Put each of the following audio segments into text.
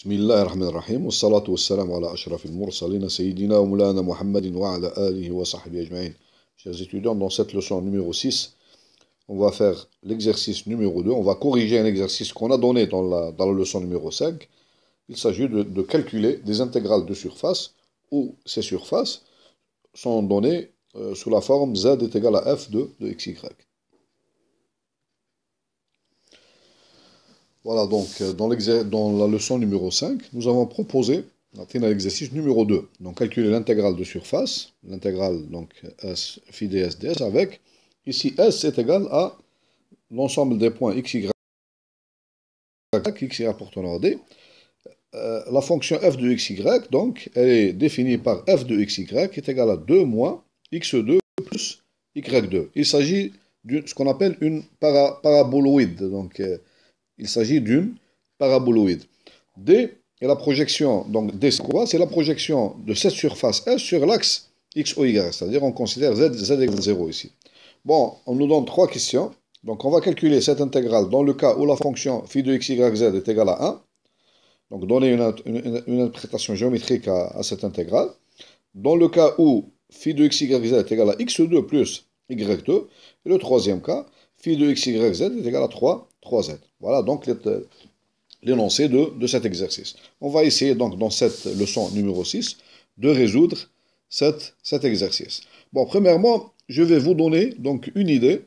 Chers étudiants, dans cette leçon numéro 6, on va faire l'exercice numéro 2, on va corriger un exercice qu'on a donné dans la, leçon numéro 5. Il s'agit de, calculer des intégrales de surface où ces surfaces sont données euh, sous la forme z est égal à f de, de xy. Voilà, donc euh, dans, dans, la leçon numéro 5, nous avons proposé l'exercice numéro 2. Donc calculer l'intégrale de surface, l'intégrale donc S phi ds ds avec, ici S est égal à l'ensemble des points x, y, x y apportant à D. Euh, la fonction f de x, y, donc, elle est définie par f de y qui est égal à 2 moins x2 plus y2. Il s'agit de ce qu'on appelle une paraboloïde. Donc, euh, il s'agit d'une paraboloïde. D est la projection, donc D c'est quoi C'est la projection de cette surface S sur l'axe X, Y, c'est-à-dire on considère Z, Z égale 0 ici. Bon, on nous donne trois questions. Donc on va calculer cette intégrale dans le cas où la fonction phi de x, y, z est égale à 1. Donc donner une, interprétation géométrique à, cette intégrale. Dans le cas où phi de x, y, z est égale à x2 plus y2. Et le troisième cas, phi de x, y, z est égal à 3 voilà donc l'énoncé de, cet exercice. On va essayer donc dans cette leçon numéro 6 de résoudre cet exercice. Bon, premièrement, je vais vous donner donc une idée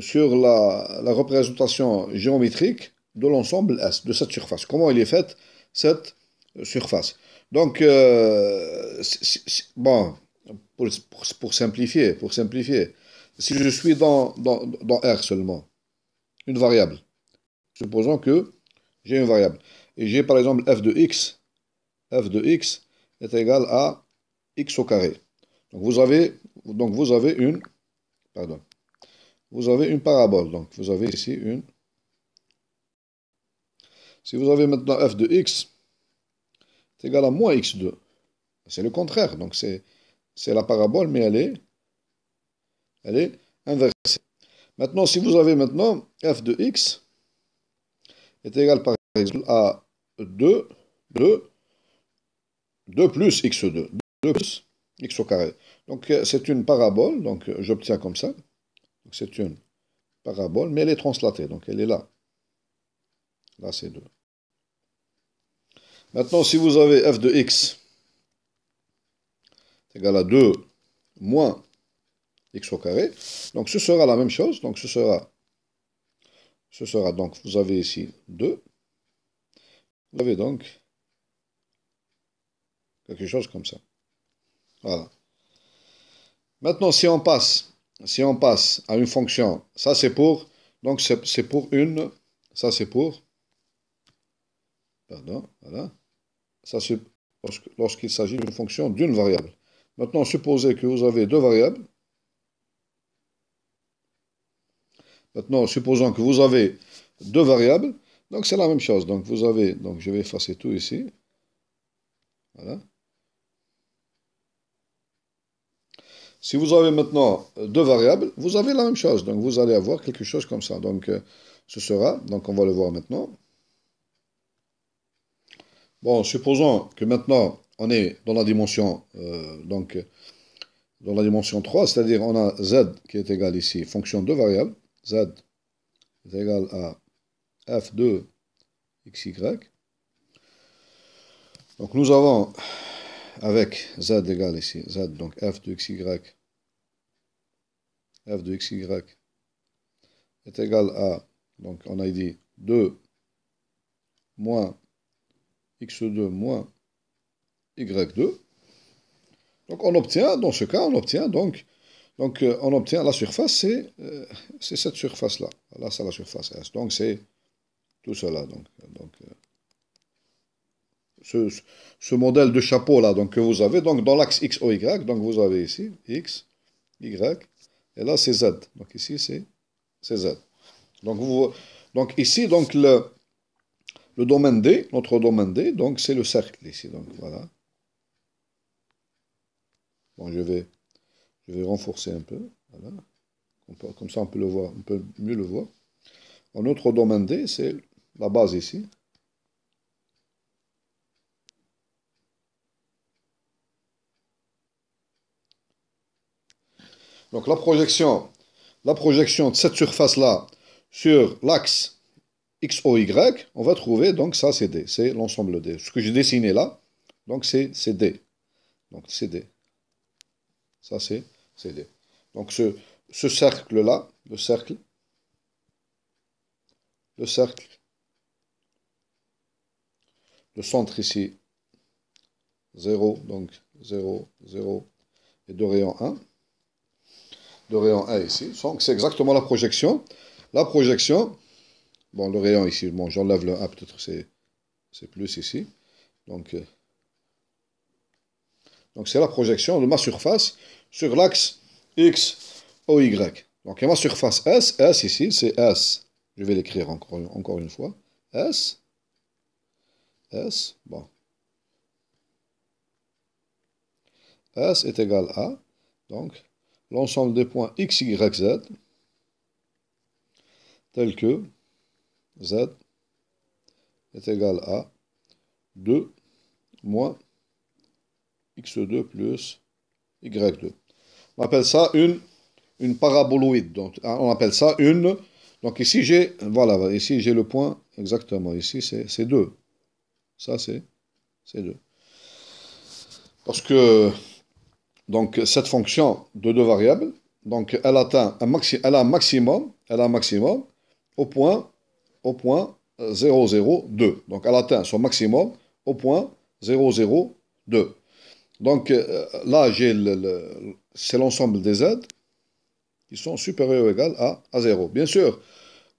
sur la, représentation géométrique de l'ensemble S, de cette surface. Comment elle est faite, cette surface. Donc, euh, bon, pour, simplifier, pour simplifier, si je suis dans, dans, dans R seulement, une variable. Supposons que j'ai une variable. Et j'ai par exemple f de x. f de x est égal à x au carré. Donc vous avez, donc vous avez une... Pardon. Vous avez une parabole. Donc vous avez ici une... Si vous avez maintenant f de x, c'est égal à moins x2. C'est le contraire. Donc c'est la parabole, mais elle est, elle est inversée. Maintenant, si vous avez maintenant f de x est égal par exemple à 2, 2, 2 plus x2, 2 plus x au carré. Donc euh, c'est une parabole, donc euh, j'obtiens comme ça. C'est une parabole, mais elle est translatée, donc elle est là. Là c'est 2. Maintenant, si vous avez f de x est égal à 2 moins x au carré. Donc ce sera la même chose. Donc ce sera, ce sera donc, vous avez ici 2. Vous avez donc quelque chose comme ça. Voilà. Maintenant, si on passe, si on passe à une fonction, ça c'est pour, donc c'est pour une, ça c'est pour, pardon, voilà, ça c'est lorsqu'il s'agit d'une fonction d'une variable. Maintenant, supposez que vous avez deux variables, Maintenant, supposons que vous avez deux variables, donc c'est la même chose. Donc vous avez, donc je vais effacer tout ici. Voilà. Si vous avez maintenant deux variables, vous avez la même chose. Donc vous allez avoir quelque chose comme ça. Donc euh, ce sera, donc on va le voir maintenant. Bon, supposons que maintenant on est dans la dimension, euh, donc dans la dimension 3, c'est-à-dire on a z qui est égal ici, fonction de variables. Z est égal à f de xy. Donc nous avons avec z égale ici, z donc f de xy, f de xy est égal à, donc on a dit 2 moins x2 moins y2. Donc on obtient, dans ce cas, on obtient donc donc euh, on obtient la surface, euh, c'est cette surface-là. Là, c'est la surface S. Donc c'est tout cela. Donc, donc euh, ce, modèle de chapeau-là que vous avez, donc dans l'axe X, O, Y, donc vous avez ici X, Y, et là c'est Z. Donc ici c'est Z. Donc, vous, donc ici, donc le, le domaine D, notre domaine D, donc c'est le cercle ici. Donc voilà. Bon, je vais je vais renforcer un peu, Comme ça, on peut, le voir, on peut mieux le voir. Un autre domaine D, c'est la base ici. Donc la projection, la projection de cette surface-là sur l'axe XOY, on va trouver, donc ça c'est D, c'est l'ensemble D. Ce que j'ai dessiné là, donc c'est D. Donc c'est D. Ça c'est donc ce, cercle-là, le cercle, le cercle, le centre ici, 0, donc 0, 0, et de rayon 1, de rayon 1 ici. Donc c'est exactement la projection. La projection, bon le rayon ici, bon j'enlève le 1, peut-être c'est plus ici. Donc euh, donc c'est la projection de ma surface sur l'axe X au Y. Donc ma surface S, S ici, c'est S. Je vais l'écrire encore, encore une fois. S, S, bon. S est égal à, donc, l'ensemble des points X, Y, Z, tel que Z est égal à 2 moins x2 plus y2. On appelle ça une, une paraboloïde. Donc, hein, on appelle ça une... Donc ici, j'ai voilà, ici j'ai le point exactement. Ici, c'est 2. Ça, c'est 2. Parce que donc, cette fonction de deux variables, donc, elle atteint un, a un maximum, elle a maximum au point, au point 0, 0, 2. Donc, elle atteint son maximum au point 0, 0, 2. Donc euh, là, le, c'est l'ensemble des Z qui sont supérieurs ou égal à, à 0. Bien sûr,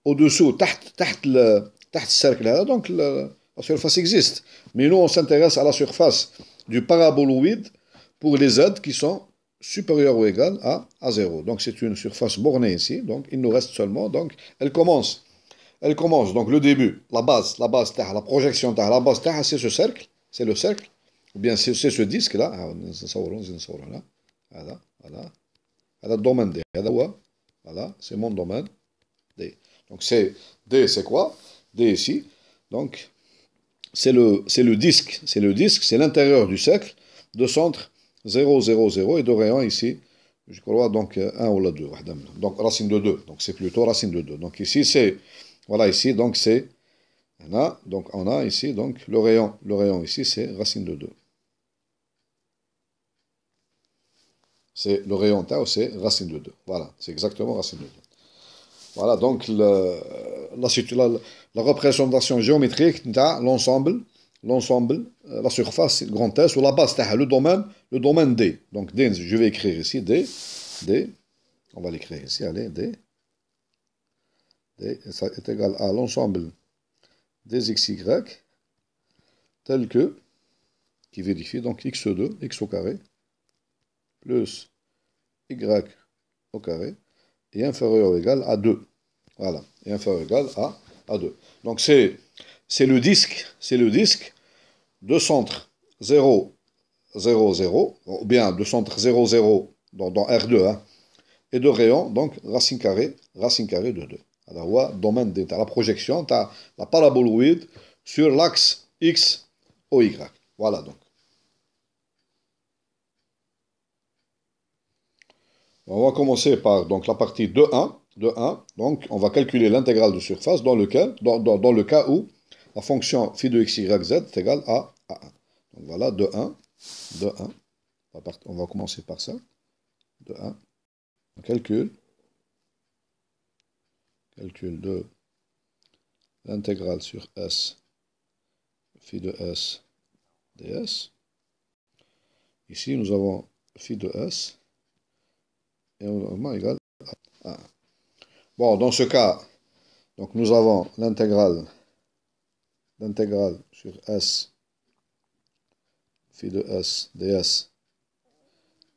au-dessous, taht, le, cercle, là, donc la surface existe. Mais nous, on s'intéresse à la surface du paraboloïde pour les Z qui sont supérieurs ou égal à, à 0. Donc c'est une surface bornée ici. Donc il nous reste seulement, donc elle commence. Elle commence, donc le début, la base, la base, la projection, la base, c'est ce cercle, c'est le cercle. Ou bien c'est ce disque-là, ah, voilà, voilà, c'est mon domaine D. Donc c'est D, c'est quoi D ici. Donc c'est le, le disque, c'est le disque, c'est l'intérieur du cercle de centre 0, 0, 0 et de rayon ici, je crois donc 1 ou la 2. Donc racine de 2, donc c'est plutôt racine de 2. Donc ici c'est, voilà ici, donc c'est, donc on a ici, donc le rayon, le rayon ici c'est racine de 2. C'est le rayon c'est racine de 2. Voilà, c'est exactement racine de 2. Voilà, donc la, représentation géométrique de l'ensemble, l'ensemble, euh, la surface, grand S, ou la base, le domaine, le domaine D. Donc D, je vais écrire ici D, D, on va l'écrire ici, allez, D. D, ça est égal à l'ensemble des XY tel que, qui vérifie, donc X2, X au carré, plus y au carré et inférieur ou égal à 2. Voilà, Et inférieur ou égal à, à 2. Donc c'est le disque, c'est le disque de centre 0, 0, 0, ou bien de centre 0, 0 dans, R2, hein, et de rayon, donc racine carrée, racine carrée de 2. Alors, domaine d'état. la projection, tu as la paraboloïde sur l'axe X au Y. Voilà donc. On va commencer par donc, la partie 2.1. 1. Donc, on va calculer l'intégrale de surface dans, lequel, dans, le cas où la fonction phi de x, y, z est égale à, a 1. Donc voilà, 2.1. On, on va commencer par ça. 1. On calcule. Calcul de l'intégrale sur S, phi de S, ds. Ici, nous avons phi de S et on égal ah. à Bon, dans ce cas, donc nous avons l'intégrale l'intégrale sur S phi de S ds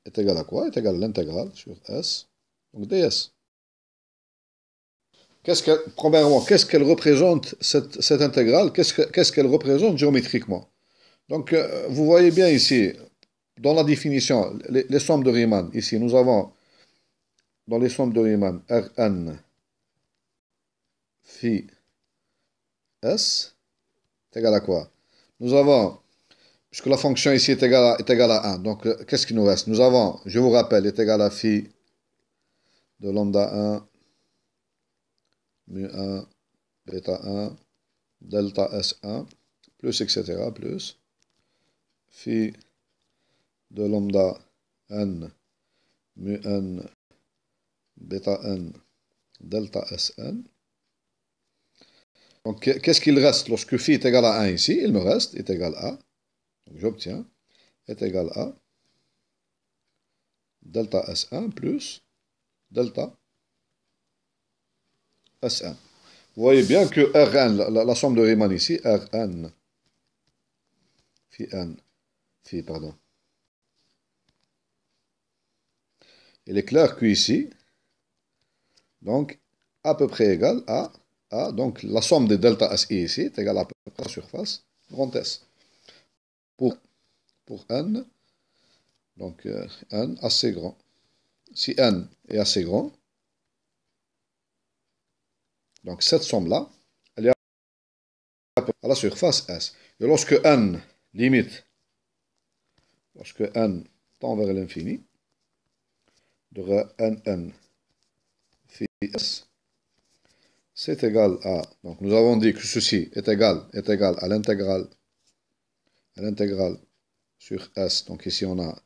est égal à quoi Est égal à l'intégrale sur S, donc ds. Qu'est-ce que, premièrement, qu'est-ce qu'elle représente, cette, cette intégrale Qu'est-ce qu'elle représente géométriquement Donc, euh, vous voyez bien ici, dans la définition, les sommes de Riemann, ici, nous avons dans les sommes de l'imam, rn phi Fi, S, est égal à quoi Nous avons, puisque la fonction ici est égale à, est à 1, donc euh, qu'est-ce qui nous reste Nous avons, je vous rappelle, est égal à phi de lambda 1, mu 1, bêta 1, delta S1, plus, etc., plus, phi de lambda n, mu n, beta n, delta Sn. Donc, qu'est-ce qu'il reste lorsque phi est égal à 1 ici Il me reste est égal à, donc j'obtiens, est égal à delta S1 plus delta sn. Vous voyez bien que Rn, la, somme de Riemann ici, Rn, phi n, phi, pardon. Il est clair qu'ici, donc, à peu près égal à, donc la somme des delta SI ici est égale à la surface grand S. Pour, N, donc euh, N assez grand. Si N est assez grand, donc cette somme-là, elle est à, à la surface S. Et lorsque N limite, lorsque N tend vers l'infini, de N, N S, c'est égal à, donc nous avons dit que ceci est égal, est égal à l'intégrale, à l'intégrale sur S, donc ici on a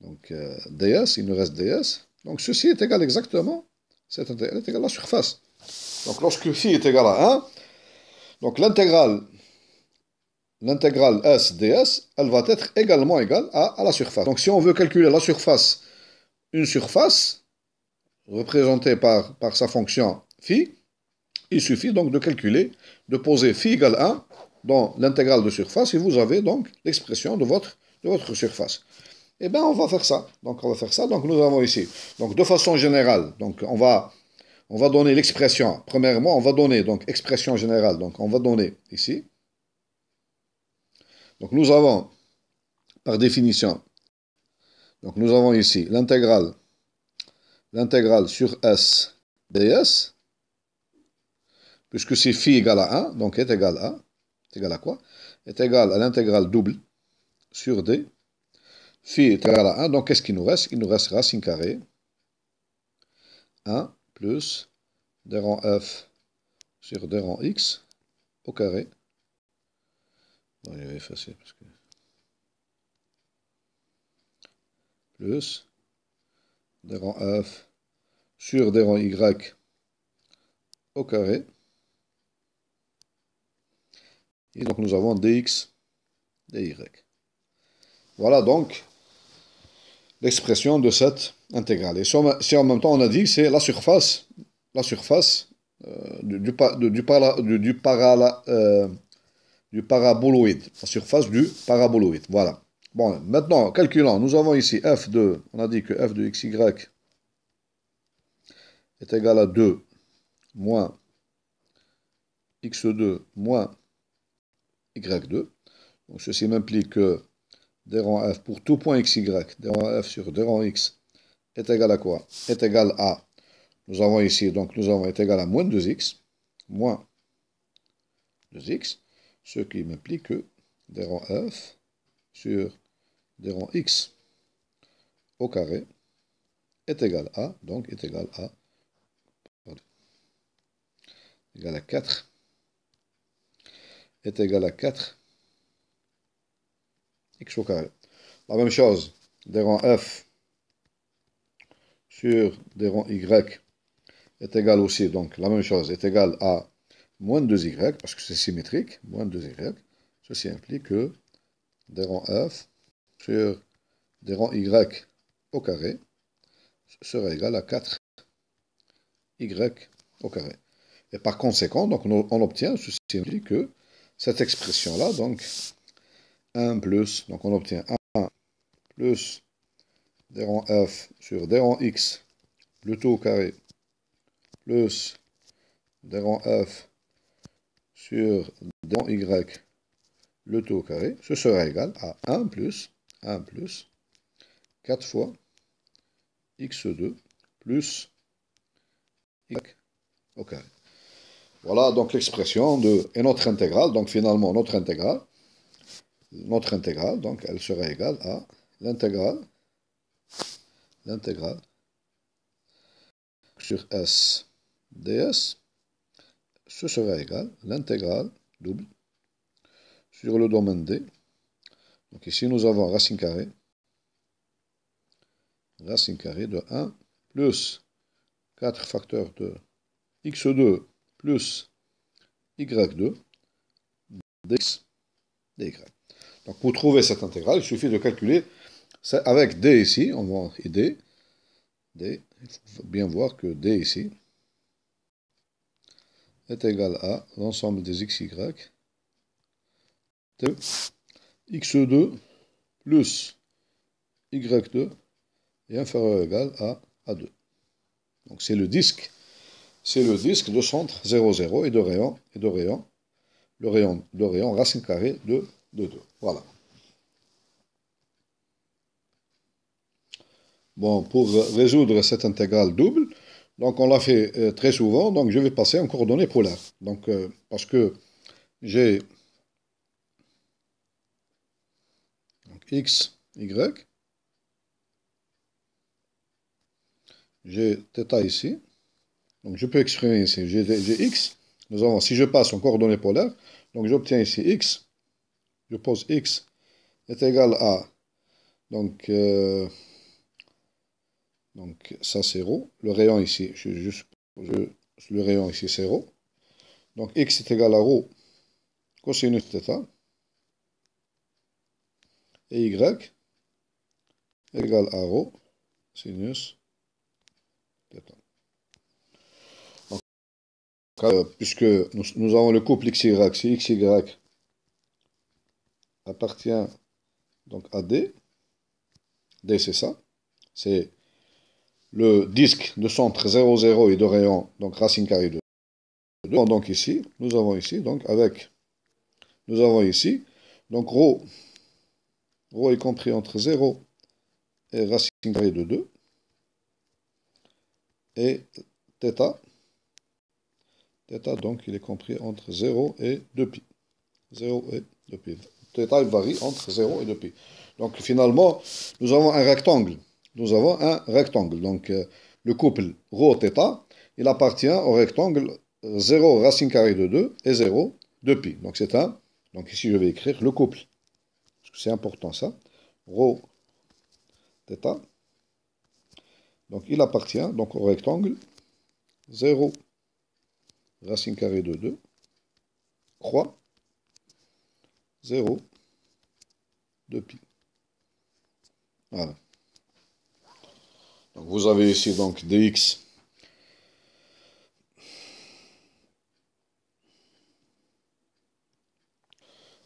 donc, euh, ds, il nous reste ds, donc ceci est égal exactement, cette à la surface. Donc lorsque phi est égal à 1, donc l'intégrale l'intégrale S ds, elle va être également égale à, à la surface. Donc si on veut calculer la surface, une surface, représenté par, par sa fonction phi, il suffit donc de calculer, de poser phi égale 1 dans l'intégrale de surface et vous avez donc l'expression de votre, de votre surface. Eh bien, on va faire ça. Donc, on va faire ça. Donc, nous avons ici. Donc, de façon générale, donc, on va, on va donner l'expression. Premièrement, on va donner, donc, expression générale. Donc, on va donner ici. Donc, nous avons, par définition, donc, nous avons ici l'intégrale l'intégrale sur S ds, puisque c'est phi égale à 1, donc est égal à, est égal à quoi Est égal à l'intégrale double sur d, phi est égal à 1, donc qu'est-ce qu'il nous reste Il nous reste racine carrée, 1 plus d rang f sur d rang x au carré. parce que... Plus des rangs F sur des rangs Y au carré. Et donc nous avons dx, dy. Voilà donc l'expression de cette intégrale. Et si en même temps on a dit c'est la surface, la surface euh, du, du, euh, du paraboloïde, la surface du paraboloïde. Voilà. Bon, maintenant, calculons. Nous avons ici f de, on a dit que f de xy est égal à 2 moins x2 moins y2. Donc ceci m'implique que des f pour tout point xy, d rang f sur des rangs x est égal à quoi Est égal à, nous avons ici, donc nous avons est égal à moins 2x, moins 2x, ce qui m'implique que des rang f sur des rangs x au carré est égal à, donc est égal à, égal à 4, est égal à 4 x au carré. La même chose, des rangs f sur des rangs y est égal aussi, donc la même chose, est égal à moins 2y, parce que c'est symétrique, moins 2y, ceci implique que des rangs f sur des rangs Y au carré sera égal à 4Y au carré. Et par conséquent, donc, on, obtient, ceci dit que cette expression-là, donc 1 plus, donc on obtient 1 plus des rangs F sur des rangs X, le taux au carré, plus des rangs F sur des rangs Y, le taux au carré, ce sera égal à 1 plus 1 plus 4 fois x2 plus y au carré. Voilà donc l'expression de et notre intégrale. Donc finalement, notre intégrale, notre intégrale, donc elle sera égale à l'intégrale, l'intégrale sur S ds, ce serait égal à l'intégrale double sur le domaine D donc ici, nous avons racine carrée. Racine carrée de 1 plus 4 facteurs de x2 plus y2 dx dy. Donc pour trouver cette intégrale, il suffit de calculer avec d ici, on va aider d, il faut bien voir que d ici est égal à l'ensemble des x, y, de x2 plus y2 est inférieur ou égal à A2. Donc c'est le disque, c'est le disque de centre 0, 0 et de rayon, et de rayon, le rayon, racine carrée de, 2, 2. Voilà. Bon, pour résoudre cette intégrale double, donc on l'a fait euh, très souvent, donc je vais passer en coordonnées polaires. Donc, euh, parce que j'ai x, y. J'ai θ ici. Donc je peux exprimer ici, j'ai x. Nous avons, si je passe en coordonnées polaires, donc j'obtiens ici x. Je pose x est égal à, donc, ça, euh, donc ça Le rayon ici, je, juste... le rayon ici 0. Donc x est égal à rho cosinus θ et y égale à rho sinus euh, puisque nous, avons le couple xy, si xy appartient donc à D, D c'est ça, c'est le disque de centre 0, 0 et de rayon, donc racine carrée de 2. Donc ici, nous avons ici, donc avec, nous avons ici, donc ρ rho est compris entre 0 et racine carrée de 2, et θ, θ donc il est compris entre 0 et 2π. 0 et 2π. Θ varie entre 0 et 2π. Donc finalement, nous avons un rectangle. Nous avons un rectangle. Donc euh, le couple rho theta il appartient au rectangle 0 racine carrée de 2 et 0 2π. Donc c'est un. Donc ici je vais écrire le couple c'est important ça. Rho θ. Donc il appartient donc au rectangle 0, racine carrée de 2, croix 0, de pi. Voilà. vous avez ici donc dx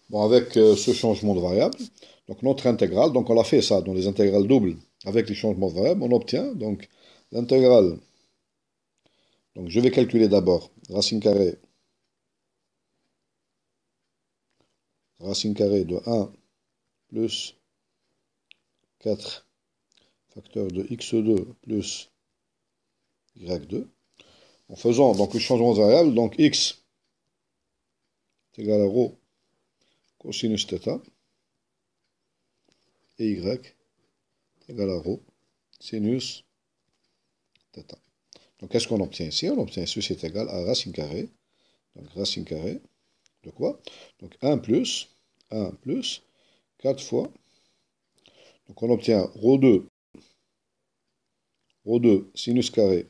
Bon, avec euh, ce changement de variable, donc notre intégrale, donc on a fait ça dans les intégrales doubles avec les changements de variable, on obtient donc l'intégrale. Donc je vais calculer d'abord racine carrée racine carrée de 1 plus 4 facteur de x2 plus y2 en faisant donc le changement de variable donc x est égal à rho sinus Theta et y égale à rho sinus Theta. Donc, qu'est-ce qu'on obtient ici On obtient ceci est égal à racine carrée. Donc, racine carrée de quoi Donc, 1 plus, 1 plus, 4 fois. Donc, on obtient rho 2, rho 2 sinus carré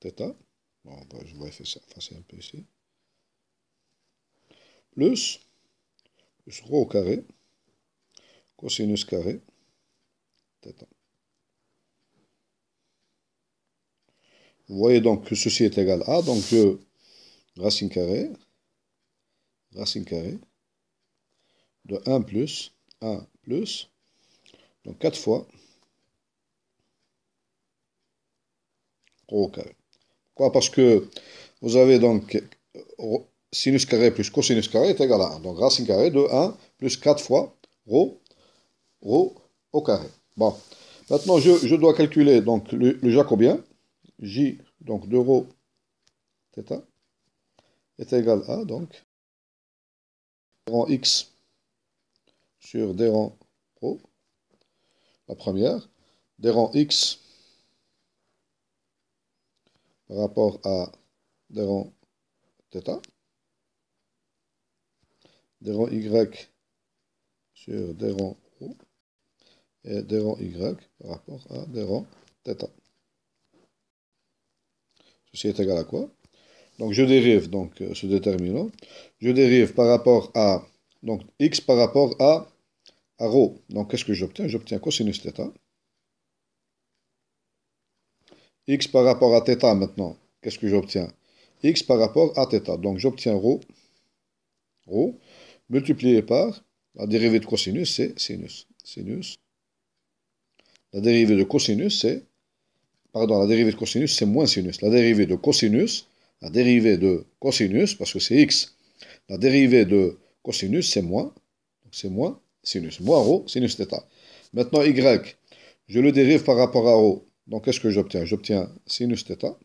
Theta Bon, je vais effacer un peu ici plus plus rho au carré cosinus carré θ. Vous voyez donc que ceci est égal à, donc euh, racine carré, racine carré, de 1 plus 1 plus, donc 4 fois rho au carré. Pourquoi Parce que vous avez donc euh, sinus carré plus cosinus carré est égal à 1. Donc racine carrée de 1 plus 4 fois rho, rho au carré. Bon, maintenant je, dois calculer donc, le, jacobien, j donc de rho θ est égal à donc rang x sur des rangs rho, la première, Des rangs x par rapport à des rangs θ des rangs Y sur des rangs O et des rangs Y par rapport à des rangs θ. Ceci est égal à quoi Donc je dérive donc euh, ce déterminant. Je dérive par rapport à donc x par rapport à, à rho. Donc qu'est-ce que j'obtiens J'obtiens cosinus θ. x par rapport à θ maintenant. Qu'est-ce que j'obtiens x par rapport à θ. Donc j'obtiens ρ, Rho multiplié par la dérivée de cosinus, c'est sinus. Sinus. La dérivée de cosinus, c'est... Pardon, la dérivée de cosinus, c'est moins sinus. La dérivée de cosinus, la dérivée de cosinus, parce que c'est x. La dérivée de cosinus, c'est moins. Donc c'est moins sinus. Moins rho, sinus θ. Maintenant, y, je le dérive par rapport à rho. Donc qu'est-ce que j'obtiens J'obtiens sinus theta.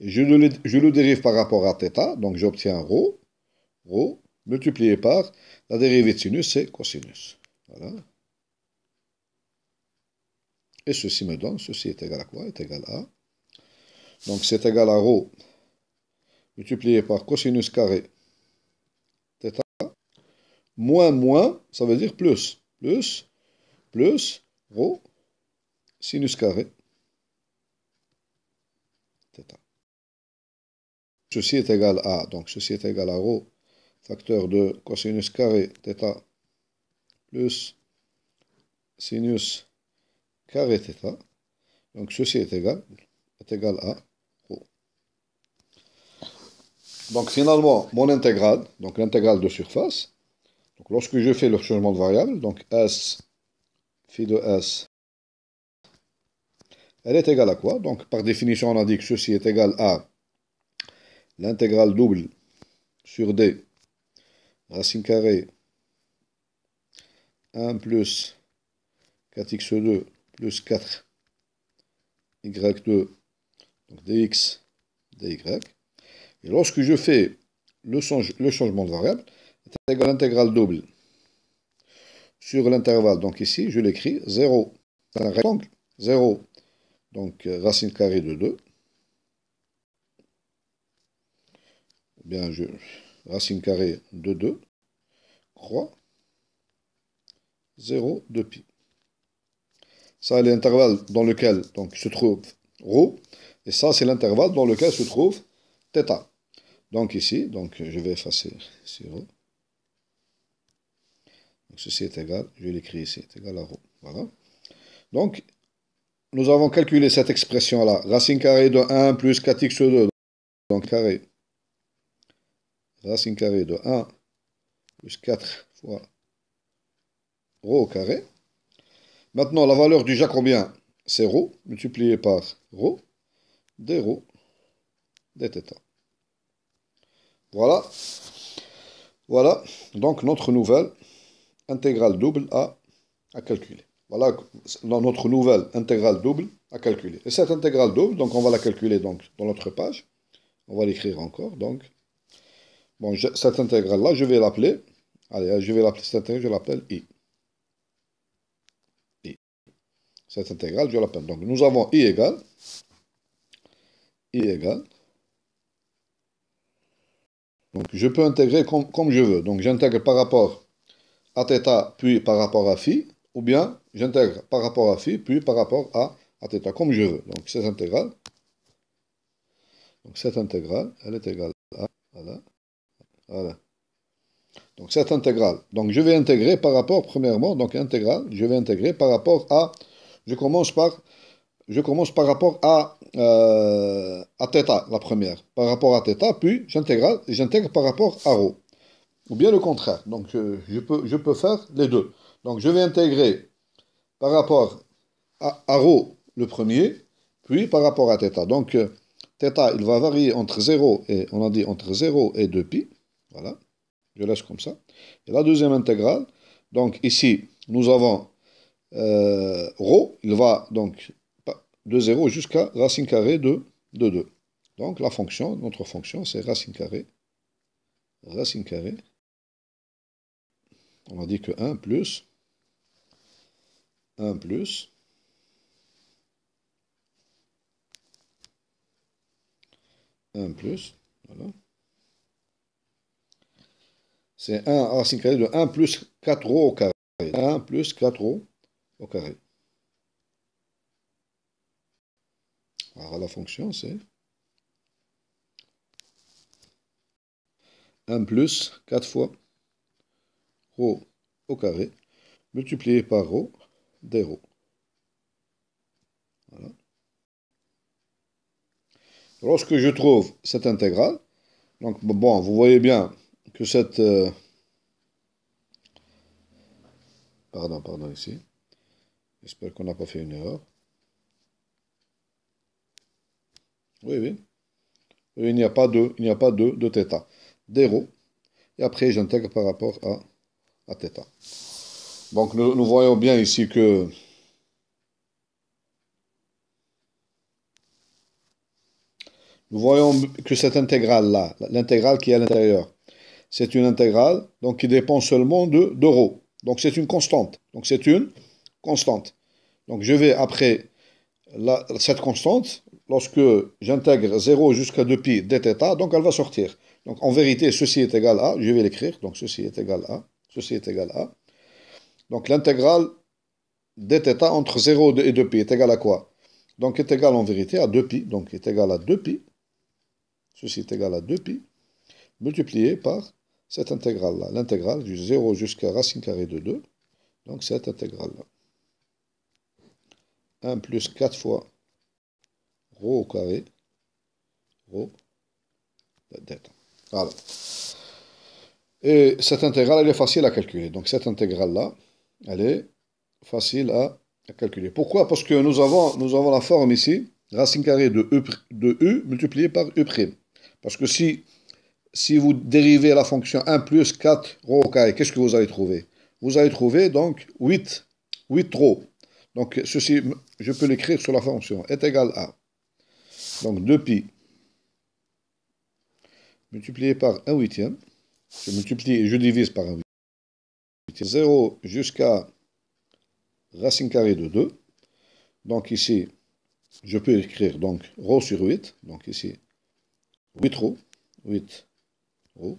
Je le, je le dérive par rapport à θ, donc j'obtiens rho. Rho oh, multiplié par la dérivée de sinus c'est cosinus. Voilà. Et ceci me donne, ceci est égal à quoi Est égal à. Donc c'est égal à Rho multiplié par cosinus carré θ. Moins moins, ça veut dire plus. Plus, plus Rho, sinus carré θ. Ceci est égal à, donc ceci est égal à Rho facteur de cosinus carré theta plus sinus carré theta. Donc ceci est égal, est égal à rho. Donc finalement, mon intégrale, donc l'intégrale de surface, donc lorsque je fais le changement de variable, donc S, phi de S, elle est égale à quoi Donc par définition, on a dit que ceci est égal à l'intégrale double sur D racine carrée, 1 plus 4x2 plus 4y2, donc dx, dy. Et lorsque je fais le, le changement de variable, c'est égal à l'intégrale double sur l'intervalle. Donc ici, je l'écris 0. C'est un rectangle. 0. Donc euh, racine carrée de 2. Bien, je, racine carrée de 2, croix, 0, de pi. Ça, c'est l'intervalle dans lequel donc, se trouve ρ, et ça, c'est l'intervalle dans lequel se trouve θ. Donc ici, donc, je vais effacer 0. Donc ceci est égal, je l'écris ici, est égal à ρ. Voilà. Donc, nous avons calculé cette expression-là, racine carrée de 1 plus 4x2, donc carré racine carrée de 1 plus 4 fois rho au carré. Maintenant, la valeur du jacobien, c'est rho, multiplié par rho, d rho, dθ. Voilà. Voilà donc notre nouvelle intégrale double à, à calculer. Voilà notre nouvelle intégrale double à calculer. Et cette intégrale double, donc on va la calculer donc dans notre page. On va l'écrire encore. Donc Bon, cette intégrale-là, je vais l'appeler. Allez, je vais l'appeler cette intégrale, je l'appelle i. i. Cette intégrale, je l'appelle. Donc, nous avons i égale. i égale. Donc, je peux intégrer comme, je veux. Donc, j'intègre par rapport à θ, puis par rapport à φ. Ou bien, j'intègre par rapport à φ, puis par rapport à, à θ, comme je veux. Donc, cette intégrale. Donc, cette intégrale, elle est égale à... Donc cette intégrale. Donc je vais intégrer par rapport, premièrement, donc intégrale, je vais intégrer par rapport à, je commence par, je commence par rapport à, euh, à θ, la première, par rapport à θ, puis j'intègre, j'intègre par rapport à ρ. Ou bien le contraire. Donc euh, je, peux, je peux faire les deux. Donc je vais intégrer par rapport à, à ρ le premier, puis par rapport à θ. Donc euh, θ, il va varier entre 0 et, on a dit entre 0 et 2π. Voilà, je laisse comme ça. Et la deuxième intégrale, donc ici, nous avons ρ, euh, il va donc de 0 jusqu'à racine carrée de, 2. Donc la fonction, notre fonction, c'est racine carrée, racine carrée, on a dit que 1 plus, 1 plus, 1 plus, voilà. C'est 1 racine ah, carré de 1 plus 4 au carré. 1 plus 4 au carré. Alors la fonction, c'est 1 plus 4 fois Rho au carré multiplié par Rho des Rho. Voilà. Lorsque je trouve cette intégrale, donc bon, vous voyez bien, que cette... Euh, pardon, pardon, ici. J'espère qu'on n'a pas fait une erreur. Oui, oui. Il n'y a pas de, il n'y a pas de, de θ. D'héros. Et après, j'intègre par rapport à, à θ. Donc, nous voyons bien ici que... Nous voyons que cette intégrale-là, l'intégrale qui est à l'intérieur, c'est une intégrale donc qui dépend seulement de d'euros. Donc c'est une constante. Donc c'est une constante. Donc je vais après cette constante, lorsque j'intègre 0 jusqu'à 2 pi dθ, donc elle va sortir. Donc en vérité, ceci est égal à, je vais l'écrire, donc ceci est égal à, ceci est égal à. Donc l'intégrale dθ entre 0 et 2 pi est égale à quoi Donc est égal en vérité à 2 pi donc est égal à 2 pi ceci est égal à 2 pi multiplié par cette intégrale-là, l'intégrale du 0 jusqu'à racine carrée de 2, donc cette intégrale-là. 1 plus 4 fois rho au carré, rho delta. Voilà. Et cette intégrale, elle est facile à calculer. Donc cette intégrale-là, elle est facile à, calculer. Pourquoi Parce que nous avons, nous avons la forme ici, racine carrée de e u de multipliée par e'. Parce que si si vous dérivez la fonction 1 plus 4 rho au carré, qu'est-ce que vous allez trouver Vous allez trouver donc 8, 8 rho. Donc ceci, je peux l'écrire sur la fonction, est égal à, donc 2pi multiplié par 1 huitième, je multiplie je divise par 1 huitième, 0 jusqu'à racine carrée de 2, donc ici, je peux écrire donc rho sur 8, donc ici, 8 rho, 8 rho, oh.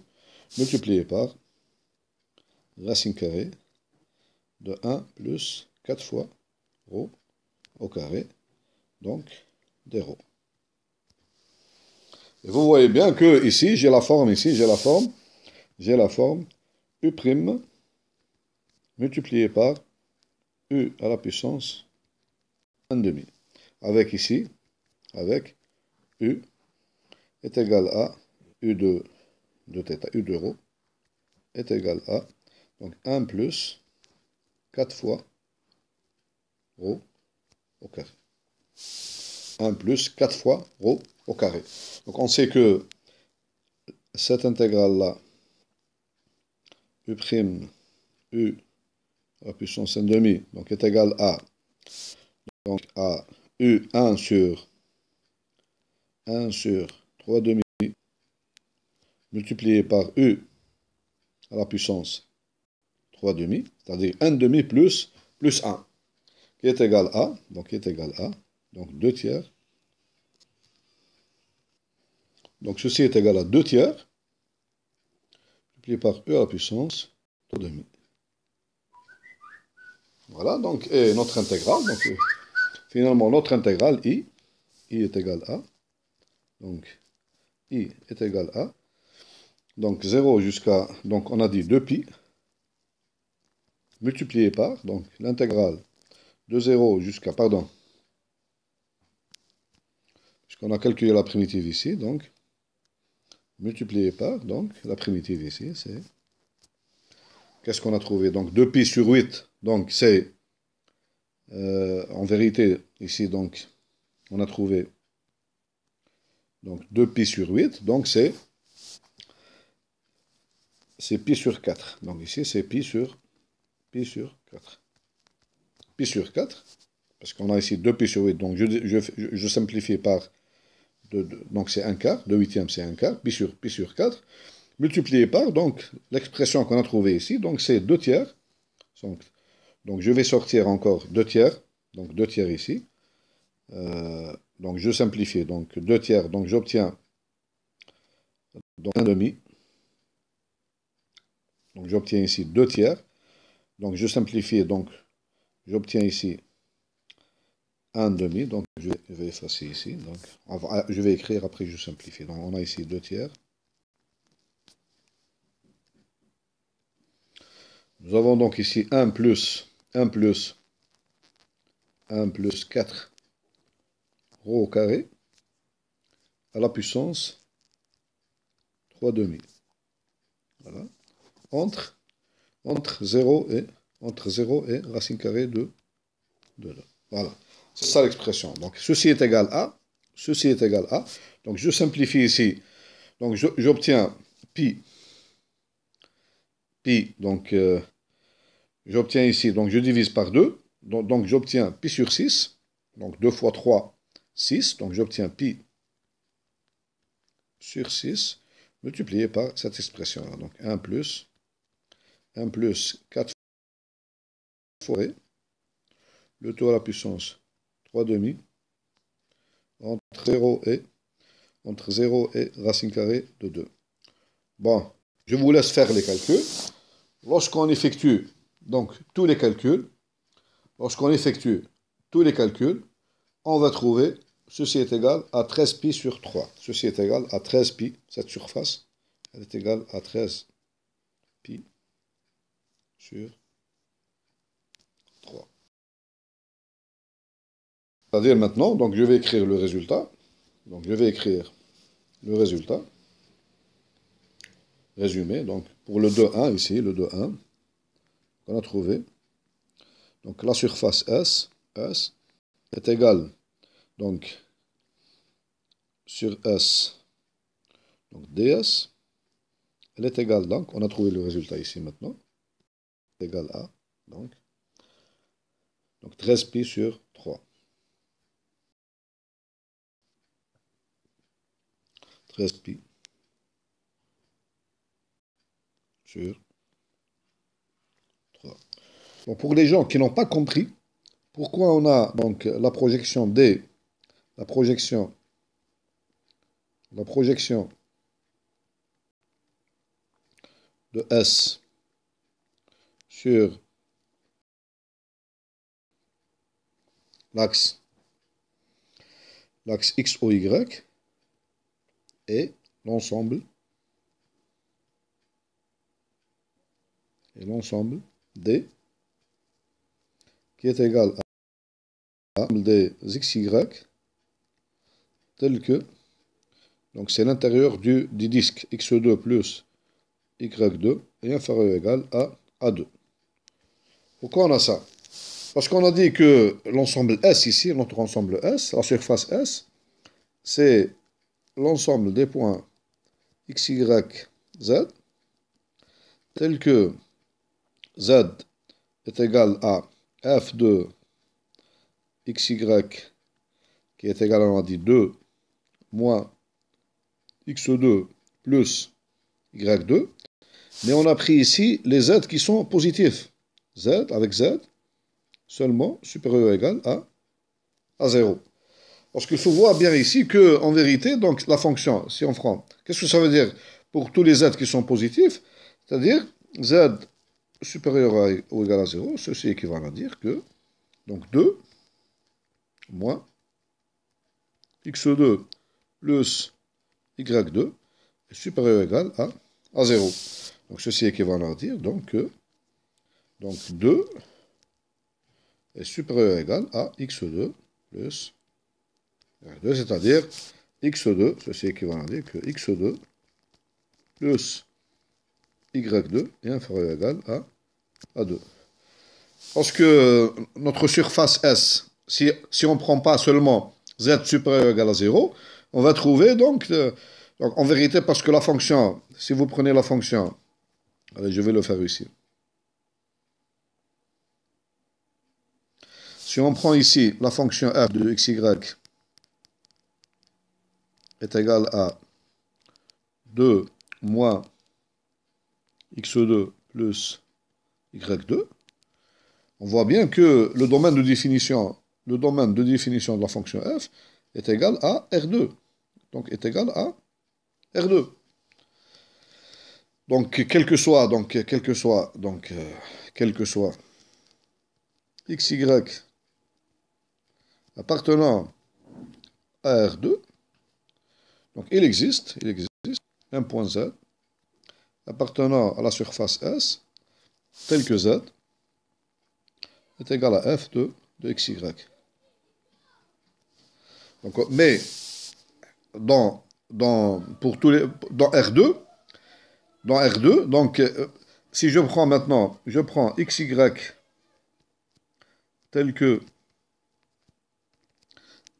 multiplié par racine carrée de 1 plus 4 fois Rho au carré, donc des Et vous voyez bien que ici, j'ai la forme, ici, j'ai la forme, j'ai la forme U' multiplié par U à la puissance 1 Avec ici, avec U est égal à U 2 de θ u de rho est égal à 1 plus 4 fois rho au carré. 1 plus 4 fois rho au carré. Donc on sait que cette intégrale-là, u u à la puissance 1,5, donc est égal à, à u1 sur 1 sur 3,5 multiplié par E à la puissance 3 demi, c'est-à-dire 1 demi plus, plus 1, qui est égal à, donc est égal à, donc 2 tiers. Donc ceci est égal à 2 tiers, multiplié par E à la puissance 3 demi. Voilà, donc, et notre intégrale, finalement, notre intégrale, I, I est égal à, donc, I est égal à donc 0 jusqu'à, donc on a dit 2pi, multiplié par, donc l'intégrale de 0 jusqu'à, pardon, puisqu'on a calculé la primitive ici, donc, multiplié par, donc, la primitive ici, c'est, qu'est-ce qu'on a trouvé Donc 2pi sur 8, donc c'est, euh, en vérité, ici, donc, on a trouvé, donc 2pi sur 8, donc c'est c'est pi sur 4. Donc ici, c'est pi sur, pi sur 4. Pi sur 4, parce qu'on a ici 2 pi sur 8, donc je, simplifie par 2, donc c'est 1 quart, 2 huitièmes c'est 1 quart, pi sur, pi sur 4, multiplié par, donc, l'expression qu'on a trouvée ici, donc c'est 2 tiers, donc, je vais sortir encore 2 tiers, donc 2 tiers ici, euh, donc je simplifie, donc 2 tiers, donc j'obtiens 1 demi, donc j'obtiens ici 2 tiers. Donc je simplifie, donc j'obtiens ici 1 demi, donc je vais effacer ici. Ah, je vais écrire, après je simplifie. Donc on a ici 2 tiers. Nous avons donc ici 1 plus, 1 plus, 1 plus 4 rho au carré à la puissance 3 demi. Voilà entre, entre, 0 et, entre 0 et racine carrée de 2. Voilà, c'est ça l'expression. Donc ceci est égal à, ceci est égal à, donc je simplifie ici, donc j'obtiens pi, pi, donc euh, j'obtiens ici, donc je divise par 2, donc, donc j'obtiens pi sur 6, donc 2 fois 3, 6, donc j'obtiens pi sur 6 multiplié par cette expression-là. Donc 1 plus 1 plus 4 fois le taux à la puissance 3 demi entre 0 et entre 0 et racine carrée de 2. Bon, je vous laisse faire les calculs. Lorsqu'on effectue donc tous les calculs, lorsqu'on effectue tous les calculs, on va trouver ceci est égal à 13 pi sur 3. Ceci est égal à 13 pi, cette surface, elle est égale à 13 pi sur 3. C'est-à-dire maintenant, donc je vais écrire le résultat. Donc je vais écrire le résultat. Résumé, donc pour le 2-1 ici, le 2-1, qu'on a trouvé. Donc la surface S, S est égale, donc sur S, donc ds, elle est égale, donc on a trouvé le résultat ici maintenant égal à donc, donc 13pi sur 3. 13pi sur 3. Bon, pour les gens qui n'ont pas compris pourquoi on a donc la projection D, la projection, la projection de S sur l'axe l'axe X, ou Y et l'ensemble et l'ensemble D qui est égal à l'ensemble des X, Y tel que donc c'est l'intérieur du, du disque X2 plus Y2 et inférieur ou égal à A2. Pourquoi on a ça Parce qu'on a dit que l'ensemble S ici, notre ensemble S, la surface S, c'est l'ensemble des points x, y, z, tel que z est égal à f de y qui est égal à, on a dit 2, moins x2 plus y2. Mais on a pris ici les z qui sont positifs. Z avec Z seulement supérieur ou égal à, à 0. Parce qu'il faut voir bien ici que, en vérité, donc la fonction, si on prend, qu'est-ce que ça veut dire pour tous les z qui sont positifs C'est-à-dire z supérieur ou égal à 0, ceci équivalent à dire que, donc 2 moins x2 plus y2 est supérieur ou égal à, à 0. Donc ceci équivalent à dire donc que donc 2 est supérieur ou égal à x2 plus y 2 cest c'est-à-dire x2, ceci est équivalent à dire que x2 plus y2 est inférieur ou égal à, 2. Parce que notre surface S, si, on ne prend pas seulement z supérieur ou égal à 0, on va trouver donc, euh, donc, en vérité, parce que la fonction, si vous prenez la fonction, allez, je vais le faire ici, Si on prend ici la fonction f de xy est égale à 2 moins x2 plus y2, on voit bien que le domaine de définition, le domaine de définition de la fonction f est égal à R2. Donc est égal à R2. Donc quel que soit, donc quel que soit, donc euh, quel que soit xy appartenant à R2. Donc il existe, il existe un point Z appartenant à la surface S, tel que Z est égal à F de, de XY. Donc, mais dans, dans, pour tous R2, dans R2, donc euh, si je prends maintenant, je prends XY tel que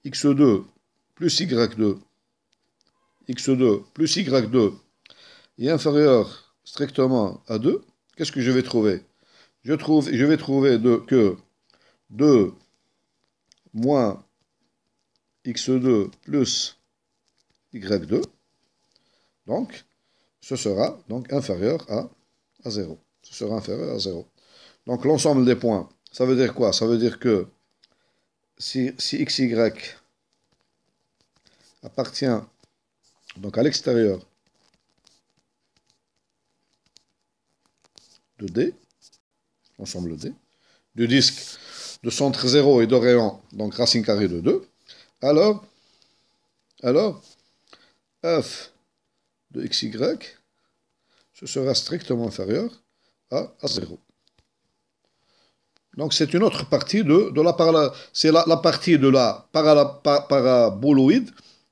x2 plus y2, x2 plus y2 est inférieur strictement à 2, qu'est-ce que je vais trouver je, trouve, je vais trouver de, que 2 moins x2 plus y2, donc ce sera donc inférieur à, à 0. Ce sera inférieur à 0. Donc l'ensemble des points, ça veut dire quoi Ça veut dire que si, si XY appartient donc à l'extérieur de D, ensemble D, du disque de centre 0 et de rayon, donc racine carrée de 2, alors, alors, f de xy, ce sera strictement inférieur à, à 0. Donc c'est une autre partie de, la paraboloïde. C'est la, partie de la paraboloïde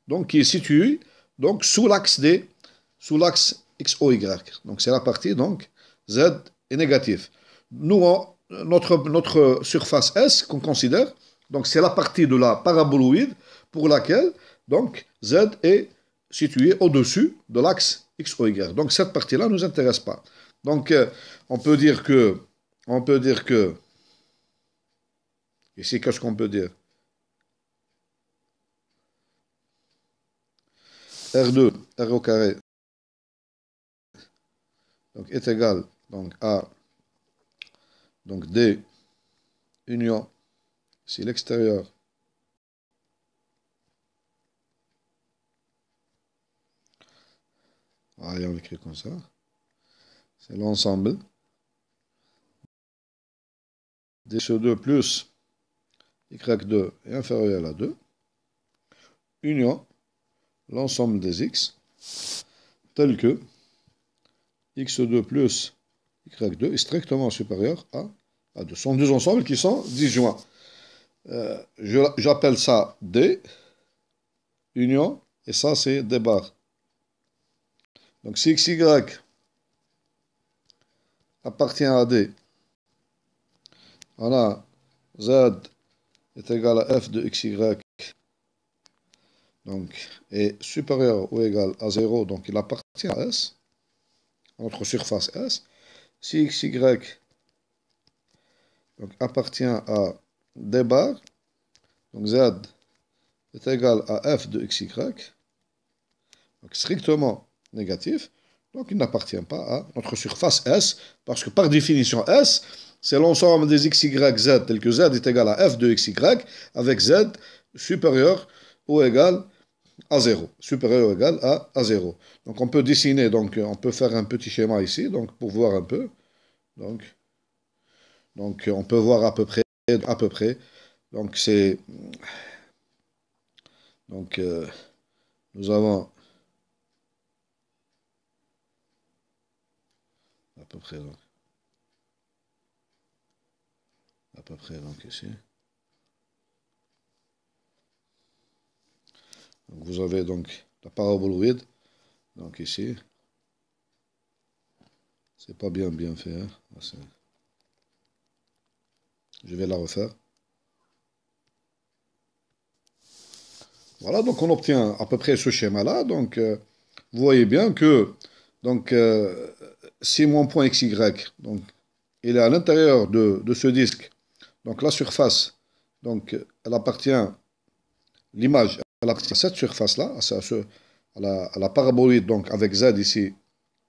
donc, qui est située donc, sous l'axe D, sous l'axe XOY. Donc c'est la partie donc Z est négatif. Nous, notre, notre surface S qu'on considère, donc c'est la partie de la paraboloïde pour laquelle donc Z est situé au-dessus de l'axe XOY. Donc cette partie-là ne nous intéresse pas. Donc euh, on peut dire que on peut dire que Ici, qu'est-ce qu'on peut dire R2, R au carré. Donc est égal donc, à donc D union, si l'extérieur. Allez, ah, on l'écrit comme ça. C'est l'ensemble. D sur 2 plus y2 est inférieur à 2, union l'ensemble des x, tel que x2 plus y2 est strictement supérieur à, à 2. Ce sont deux ensembles qui sont disjoints. Euh, j'appelle ça D, union, et ça c'est D bar. Donc si xy appartient à D, on a Z est égal à f de xy donc, est supérieur ou égal à 0, donc il appartient à S, notre surface S. Si XY donc, appartient à D bar, donc Z est égal à F de XY, donc strictement négatif, donc il n'appartient pas à notre surface S, parce que par définition S, c'est l'ensemble des x, y, z, tel que z est égal à f de x, y, avec z supérieur ou égal à 0, supérieur ou égal à, à 0. Donc on peut dessiner, donc euh, on peut faire un petit schéma ici, donc pour voir un peu. Donc, donc on peut voir à peu près, à peu près. Donc c'est, donc euh, nous avons à peu près donc peu près donc, Donc vous avez donc la paraboloïde, donc ici. C'est pas bien bien fait. Hein. Ah, Je vais la refaire. Voilà, donc on obtient à peu près ce schéma-là. Donc, euh, vous voyez bien que donc, si euh, mon point XY donc, il est à l'intérieur de ce disque donc la surface, donc, elle appartient, l'image, elle appartient à cette surface-là, à, la, à, donc avec Z ici,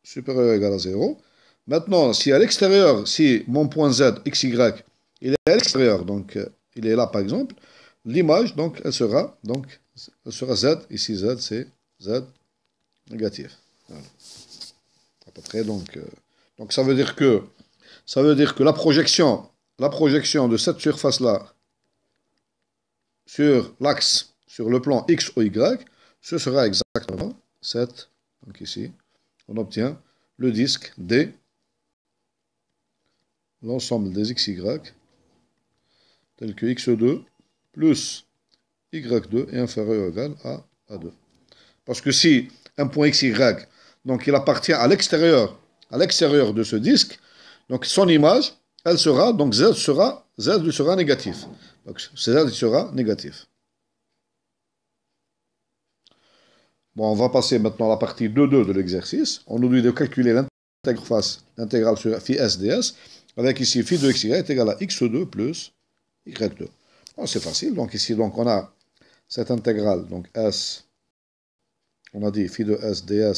supérieur ou égal à 0. Maintenant, si à l'extérieur, si mon point Z, XY, il est à l'extérieur, donc euh, il est là par exemple, l'image, donc, elle sera, donc, elle sera Z, ici Z, c'est Z négatif. Voilà. À peu près, donc, euh, donc ça veut dire que, ça veut dire que la projection la projection de cette surface-là sur l'axe, sur le plan X ou Y, ce sera exactement cette. Donc ici, on obtient le disque D, l'ensemble des XY, tel que X2 plus Y2 est inférieur ou égal à A2. Parce que si un point XY, donc il appartient à l'extérieur, à l'extérieur de ce disque, donc son image, elle sera, donc Z sera, Z lui sera négatif. Donc Z sera négatif. Bon, on va passer maintenant à la partie 2.2 de l'exercice. On nous dit de calculer l'intégrale sur phi SDS, avec ici phi de xy est égal à x2 plus y2. c'est facile, donc ici donc, on a cette intégrale, donc S, on a dit phi de S ds,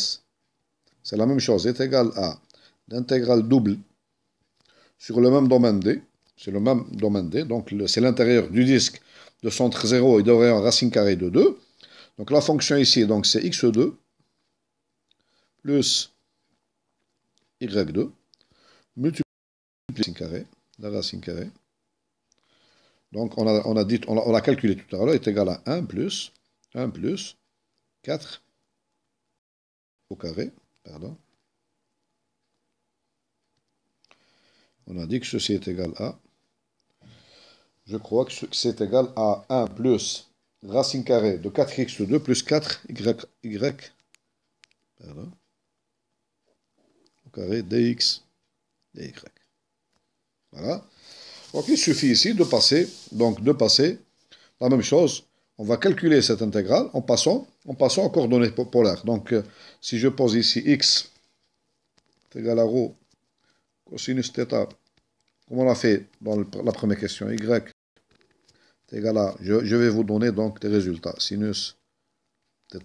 c'est la même chose, est égal à l'intégrale double sur le même domaine D. C'est le même domaine D, donc c'est l'intérieur du disque de centre 0 et de en racine carrée de 2. Donc la fonction ici, c'est x2 plus y2 multiplié par la racine carrée, la racine carrée. Donc on l'a on a dit, on calculé tout à l'heure, est égal à 1 plus 1 plus 4 au carré, pardon, on a dit que ceci est égal à, je crois que c'est égal à 1 plus racine carrée de 4x de 2 plus 4y, pardon, au carré dx, dy. Voilà. Donc il suffit ici de passer, donc de passer la même chose. On va calculer cette intégrale en passant, en passant aux coordonnées polaires. Donc euh, si je pose ici x est égal à rho cosinus θ comme on l'a fait dans la première question, y est égal à, je, vais vous donner donc les résultats, sinus θ.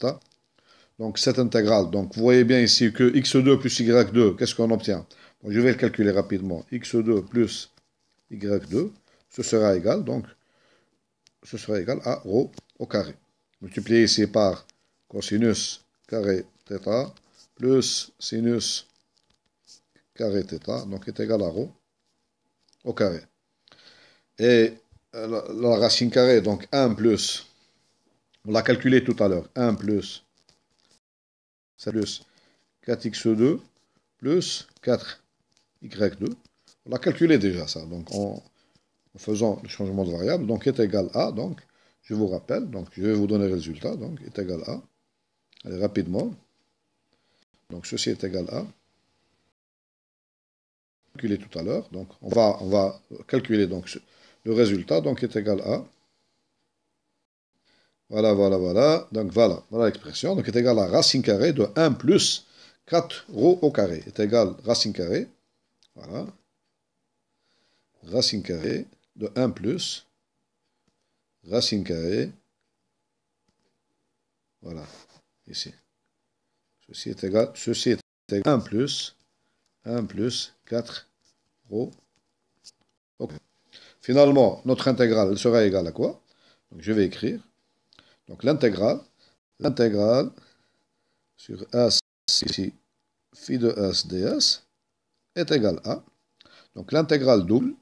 Donc cette intégrale, donc vous voyez bien ici que x2 plus y2, qu'est-ce qu'on obtient Je vais le calculer rapidement, x2 plus y2, ce sera égal, donc, ce sera égal à ρ au carré. Multiplié ici par cosinus carré Theta plus sinus carré Theta, donc est égal à ρ au carré. Et euh, la, racine carrée, donc 1 plus, on l'a calculé tout à l'heure, 1 plus, c'est plus 4x2 plus 4y2. On l'a calculé déjà ça, donc en, en, faisant le changement de variable, donc est égal à, donc je vous rappelle, donc je vais vous donner le résultat, donc est égal à, allez rapidement, donc ceci est égal à calculer tout à l'heure. Donc on va, on va calculer donc le résultat donc est égal à voilà, voilà, voilà. Donc voilà, voilà l'expression. Donc est égal à racine carrée de 1 plus 4 rho au carré. Est égal racine carrée. Voilà. Racine carrée de 1 plus racine carrée. Voilà. Ici. Ceci est égal. Ceci est égal à 1 plus 1 plus 4 rho. Finalement, notre intégrale sera égale à quoi Donc, Je vais écrire. Donc l'intégrale, l'intégrale sur S ici, phi de S ds est égale à. Donc l'intégrale double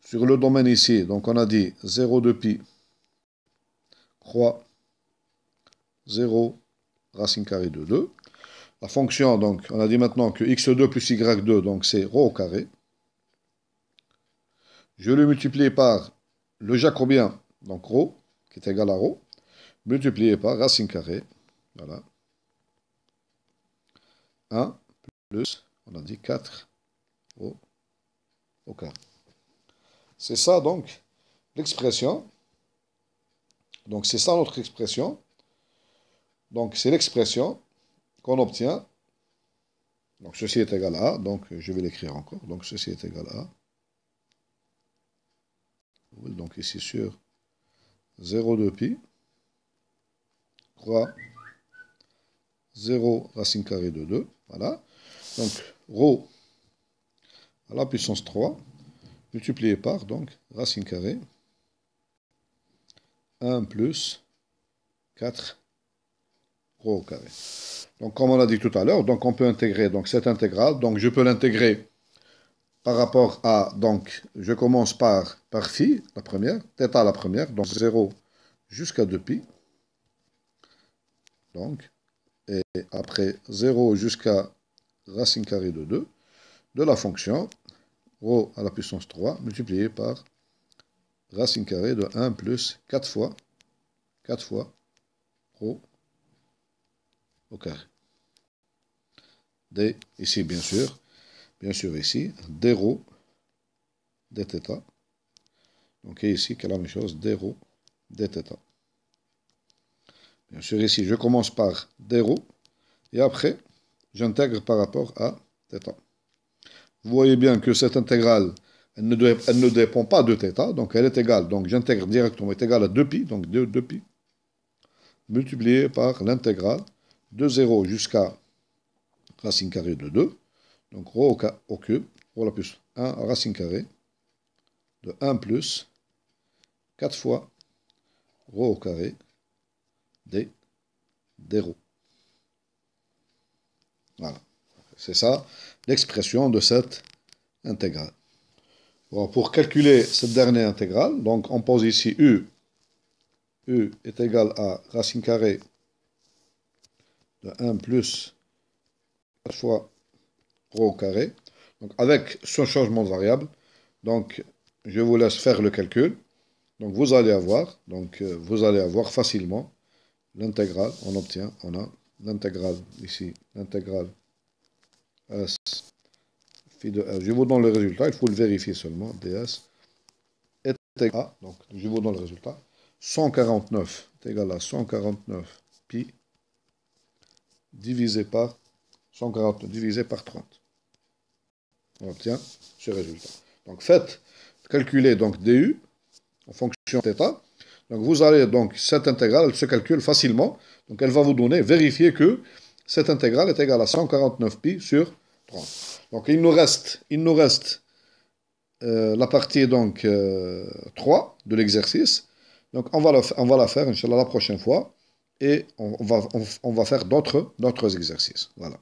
sur le domaine ici, donc on a dit 0 de pi croix 0 racine carrée de 2. La fonction, donc, on a dit maintenant que x2 plus y2, donc c'est rho au carré. Je le multiplie par le jacobien, donc ρ, qui est égal à ρ, multiplié par racine carrée, voilà. 1 plus, on a dit 4 ρ au carré. C'est ça, donc, l'expression. Donc, c'est ça notre expression. Donc, c'est l'expression qu'on obtient. Donc ceci est égal à, donc je vais l'écrire encore, donc ceci est égal à, donc ici sur 0,2 pi, 3 0 racine carrée de 2, voilà. Donc rho à la puissance 3, multiplié par, donc, racine carrée, 1 plus 4 au carré. Donc comme on l'a dit tout à l'heure, on peut intégrer donc cette intégrale. Donc je peux l'intégrer par rapport à, donc je commence par, par phi, la première, θ la première, donc 0 jusqu'à 2 π Donc, et après 0 jusqu'à racine carrée de 2, de la fonction ρ à la puissance 3 multiplié par racine carrée de 1 plus 4 fois, 4 fois ρ au carré. D ici, bien sûr. Bien sûr, ici, d rho, d Donc et ici, est la même chose, d rho, d Bien sûr, ici, je commence par d et après, j'intègre par rapport à θ. Vous voyez bien que cette intégrale, elle ne, dépend pas de θ, donc elle est égale. Donc j'intègre directement, elle est égale à 2π, donc 2, 2π, multiplié par l'intégrale de 0 jusqu'à racine carrée de 2. Donc rho au, cube, rho plus 1 racine carrée de 1 plus 4 fois rho au carré des d rho Voilà. C'est ça l'expression de cette intégrale. pour calculer cette dernière intégrale, donc on pose ici u. u est égal à racine carrée de 1 plus fois rho au carré. Donc avec ce changement de variable, donc je vous laisse faire le calcul. Donc vous allez avoir, donc euh, vous allez avoir facilement l'intégrale. On obtient, on a l'intégrale ici, l'intégrale s phi de s. Je vous donne le résultat, il faut le vérifier seulement. ds est égal à, donc je vous donne le résultat, 149 est égal à 149 pi divisé par 140, divisé par 30. On obtient ce résultat. Donc faites, calculer donc DU en fonction de θ. Donc vous allez donc, cette intégrale, elle se calcule facilement. Donc elle va vous donner, vérifier que cette intégrale est égale à 149 pi sur 30. Donc il nous reste, il nous reste euh, la partie donc 3 euh, de l'exercice. Donc on va, la, on va faire, Inch'Allah, la prochaine fois et on va, on, va faire d'autres exercices. Voilà.